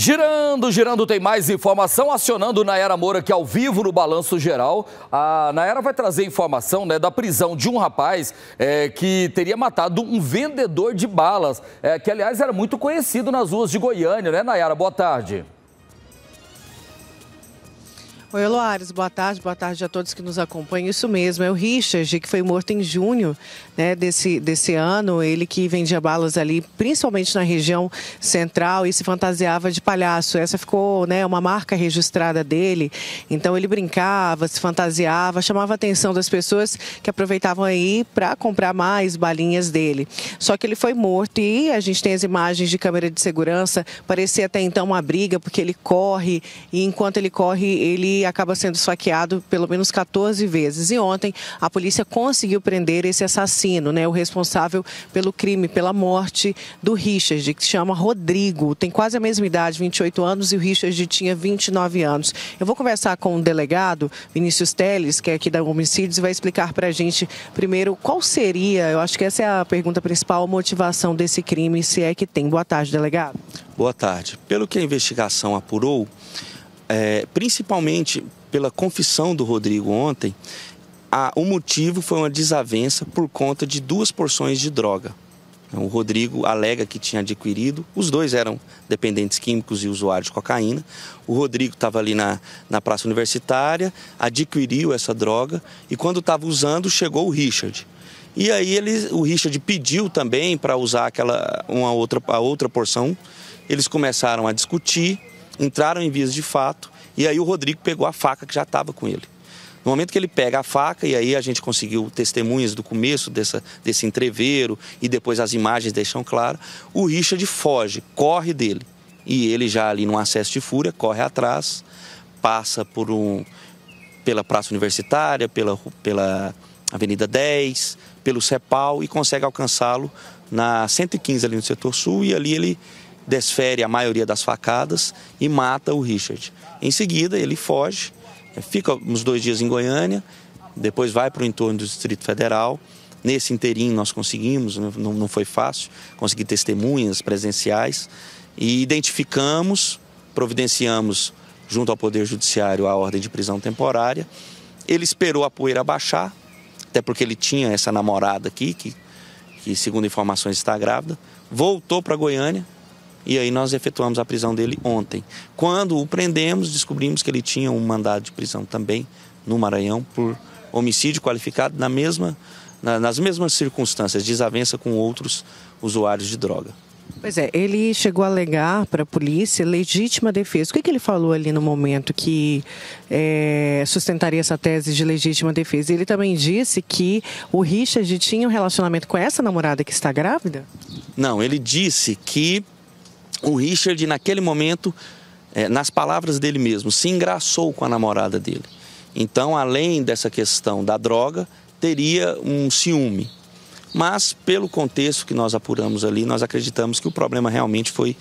Girando, girando, tem mais informação, acionando Nayara Moura aqui é ao vivo no Balanço Geral. A Nayara vai trazer informação né, da prisão de um rapaz é, que teria matado um vendedor de balas, é, que aliás era muito conhecido nas ruas de Goiânia, né Nayara? Boa tarde. Oi, Loares, boa tarde, boa tarde a todos que nos acompanham. Isso mesmo, é o Richard, que foi morto em junho né, desse, desse ano. Ele que vendia balas ali, principalmente na região central, e se fantasiava de palhaço. Essa ficou né, uma marca registrada dele. Então ele brincava, se fantasiava, chamava a atenção das pessoas que aproveitavam aí para comprar mais balinhas dele. Só que ele foi morto e a gente tem as imagens de câmera de segurança. Parecia até então uma briga, porque ele corre, e enquanto ele corre, ele acaba sendo esfaqueado pelo menos 14 vezes. E ontem a polícia conseguiu prender esse assassino, né, o responsável pelo crime, pela morte do Richard, que se chama Rodrigo. Tem quase a mesma idade, 28 anos, e o Richard tinha 29 anos. Eu vou conversar com o delegado Vinícius Teles, que é aqui da Homicídios, e vai explicar para a gente primeiro qual seria, eu acho que essa é a pergunta principal, a motivação desse crime, se é que tem. Boa tarde, delegado. Boa tarde. Pelo que a investigação apurou, é, principalmente pela confissão do Rodrigo ontem, a, o motivo foi uma desavença por conta de duas porções de droga. O Rodrigo alega que tinha adquirido, os dois eram dependentes químicos e usuários de cocaína. O Rodrigo estava ali na, na praça universitária, adquiriu essa droga e, quando estava usando, chegou o Richard. E aí ele, o Richard pediu também para usar aquela uma outra, a outra porção. Eles começaram a discutir, entraram em vias de fato e aí o Rodrigo pegou a faca que já estava com ele. No momento que ele pega a faca, e aí a gente conseguiu testemunhas do começo dessa, desse entreveiro, e depois as imagens deixam claro, o Richard foge, corre dele. E ele já ali num acesso de fúria, corre atrás, passa por um pela Praça Universitária, pela, pela Avenida 10, pelo CEPAL e consegue alcançá-lo na 115 ali no setor sul e ali ele desfere a maioria das facadas e mata o Richard. Em seguida, ele foge, fica uns dois dias em Goiânia, depois vai para o entorno do Distrito Federal. Nesse inteirinho nós conseguimos, né, não, não foi fácil, conseguir testemunhas presenciais e identificamos, providenciamos junto ao Poder Judiciário a ordem de prisão temporária. Ele esperou a poeira baixar, até porque ele tinha essa namorada aqui, que, que segundo informações está grávida, voltou para Goiânia, e aí nós efetuamos a prisão dele ontem. Quando o prendemos, descobrimos que ele tinha um mandado de prisão também no Maranhão por homicídio qualificado na mesma, na, nas mesmas circunstâncias, desavença com outros usuários de droga. Pois é, ele chegou a alegar para a polícia legítima defesa. O que, que, ele falou ali no momento que é, sustentaria essa tese de legítima defesa? Ele também disse que o Richard tinha um relacionamento com essa namorada que está grávida? Não, ele disse que o Richard, naquele momento, é, nas palavras dele mesmo, se engraçou com a namorada dele. Então, além dessa questão da droga, teria um ciúme. Mas, pelo contexto que nós apuramos ali, nós acreditamos que o problema realmente foi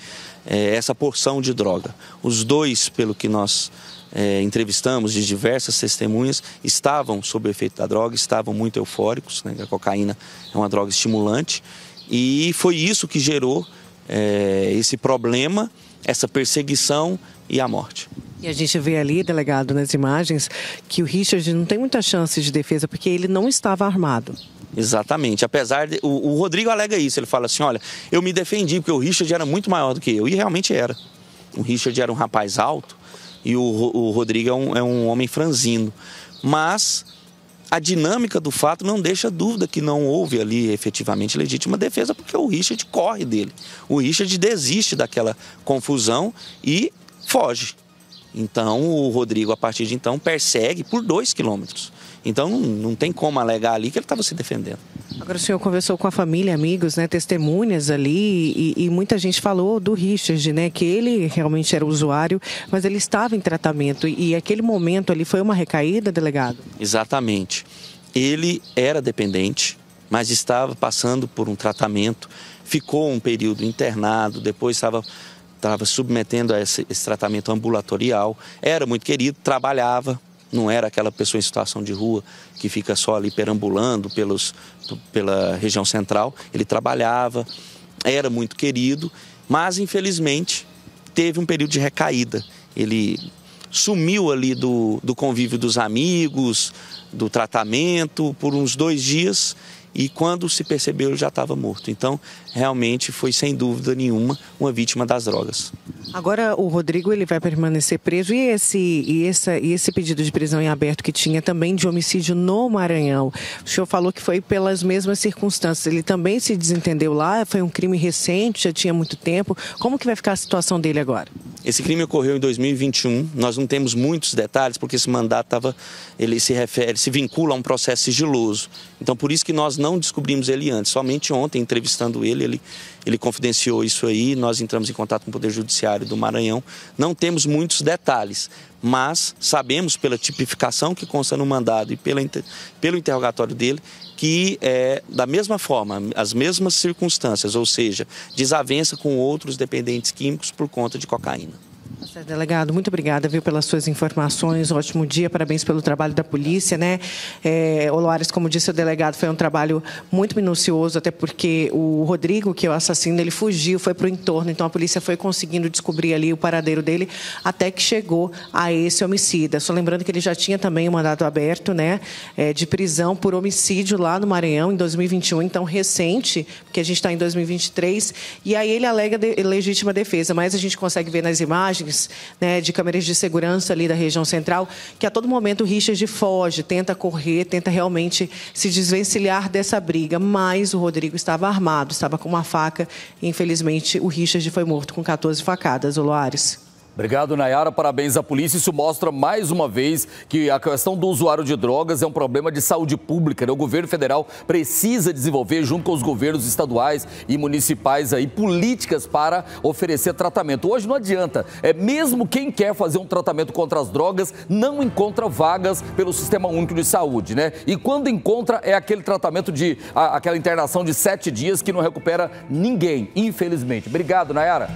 é, essa porção de droga. Os dois, pelo que nós é, entrevistamos de diversas testemunhas, estavam sob o efeito da droga, estavam muito eufóricos. Né? A cocaína é uma droga estimulante. E foi isso que gerou é, esse problema, essa perseguição e a morte. E a gente vê ali, delegado, nas imagens, que o Richard não tem muita chance de defesa porque ele não estava armado. Exatamente. Apesar de. O, o Rodrigo alega isso. Ele fala assim: olha, eu me defendi porque o Richard era muito maior do que eu. E realmente era. O Richard era um rapaz alto e o, o Rodrigo é um, é um homem franzino. Mas a dinâmica do fato não deixa dúvida que não houve ali efetivamente legítima defesa, porque o Richard corre dele. O Richard desiste daquela confusão e foge. Então o Rodrigo, a partir de então, persegue por dois quilômetros. Então não, não tem como alegar ali que ele estava se defendendo. Agora o senhor conversou com a família, amigos, né, testemunhas ali, e, e, muita gente falou do Richard, né, que ele realmente era usuário, mas ele estava em tratamento e, aquele momento ali foi uma recaída, delegado? Exatamente. Ele era dependente, mas estava passando por um tratamento, ficou um período internado, depois estava estava submetendo a esse, esse tratamento ambulatorial, era muito querido, trabalhava, não era aquela pessoa em situação de rua que fica só ali perambulando pelos, pela região central. Ele trabalhava, era muito querido, mas infelizmente teve um período de recaída. Ele sumiu ali do, do convívio dos amigos, do tratamento, por uns dois dias e quando se percebeu ele já estava morto. Então, realmente foi sem dúvida nenhuma uma vítima das drogas. Agora o Rodrigo ele vai permanecer preso e esse e essa e esse pedido de prisão em aberto que tinha também de homicídio no Maranhão. O senhor falou que foi pelas mesmas circunstâncias. Ele também se desentendeu lá, foi um crime recente, já tinha muito tempo. Como que vai ficar a situação dele agora? Esse crime ocorreu em 2021. Nós não temos muitos detalhes porque esse mandato tava, ele se refere, se vincula a um processo sigiloso. Então por isso que nós não descobrimos ele antes. Somente ontem entrevistando ele, ele ele confidenciou isso aí. Nós entramos em contato com o Poder Judiciário do Maranhão. Não temos muitos detalhes, mas sabemos pela tipificação que consta no mandado e pela, pelo interrogatório dele que é da mesma forma, as mesmas circunstâncias, ou seja, desavença com outros dependentes químicos por conta de cocaína. Tá delegado, muito obrigada viu, pelas suas informações. Ótimo dia, parabéns pelo trabalho da polícia. Né? É, Oloares, como disse o delegado, foi um trabalho muito minucioso, até porque o Rodrigo, que é o assassino, ele fugiu, foi para o entorno, então a polícia foi conseguindo descobrir ali o paradeiro dele até que chegou a esse homicida. Só lembrando que ele já tinha também um mandado aberto né, é, de prisão por homicídio lá no Maranhão em 2021, então recente, porque a gente está em 2023, e aí ele alega de, legítima defesa, mas a gente consegue ver nas imagens né, de câmeras de segurança ali da região central, que a todo momento o Richard foge, tenta correr, tenta realmente se desvencilhar dessa briga. Mas o Rodrigo estava armado, estava com uma faca e, infelizmente, o Richard foi morto com 14 facadas, Oloares. Obrigado, Nayara. Parabéns à polícia. Isso mostra mais uma vez que a questão do usuário de drogas é um problema de saúde pública. Né? O governo federal precisa desenvolver, junto com os governos estaduais e municipais, aí, políticas para oferecer tratamento. Hoje não adianta. É mesmo quem quer fazer um tratamento contra as drogas não encontra vagas pelo Sistema Único de Saúde, né? E quando encontra é aquele tratamento de a, aquela internação de sete dias que não recupera ninguém, infelizmente. Obrigado, Nayara.